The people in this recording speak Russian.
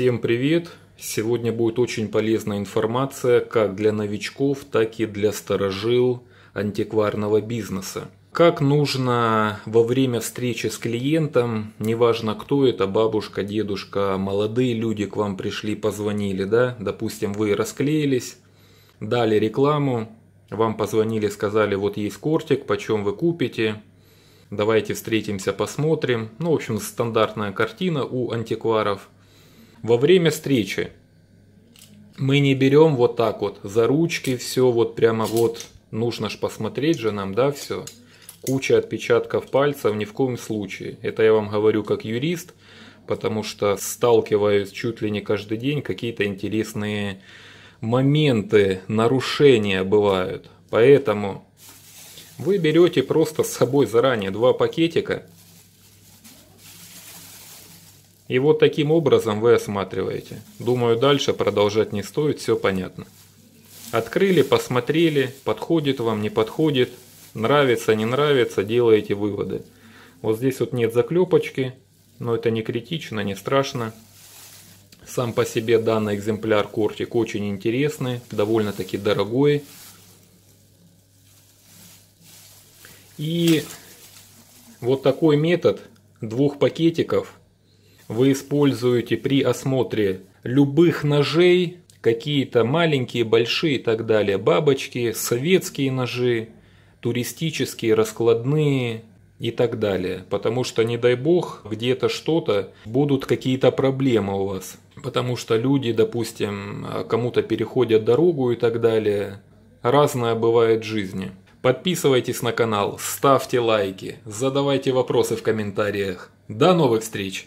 Всем привет! Сегодня будет очень полезная информация как для новичков, так и для сторожил антикварного бизнеса. Как нужно во время встречи с клиентом, неважно кто это, бабушка, дедушка, молодые люди к вам пришли, позвонили, да, допустим, вы расклеились, дали рекламу, вам позвонили, сказали, вот есть кортик, почем вы купите, давайте встретимся, посмотрим. Ну, в общем, стандартная картина у антикваров – во время встречи мы не берем вот так вот за ручки все вот прямо вот нужно ж посмотреть же нам да все куча отпечатков пальцев ни в коем случае это я вам говорю как юрист потому что сталкиваюсь чуть ли не каждый день какие-то интересные моменты нарушения бывают поэтому вы берете просто с собой заранее два пакетика и вот таким образом вы осматриваете. Думаю, дальше продолжать не стоит, все понятно. Открыли, посмотрели, подходит вам, не подходит, нравится, не нравится, делаете выводы. Вот здесь вот нет заклепочки, но это не критично, не страшно. Сам по себе данный экземпляр кортик очень интересный, довольно-таки дорогой. И вот такой метод двух пакетиков – вы используете при осмотре любых ножей, какие-то маленькие, большие и так далее, бабочки, советские ножи, туристические, раскладные и так далее. Потому что, не дай бог, где-то что-то, будут какие-то проблемы у вас. Потому что люди, допустим, кому-то переходят дорогу и так далее. Разное бывает в жизни. Подписывайтесь на канал, ставьте лайки, задавайте вопросы в комментариях. До новых встреч!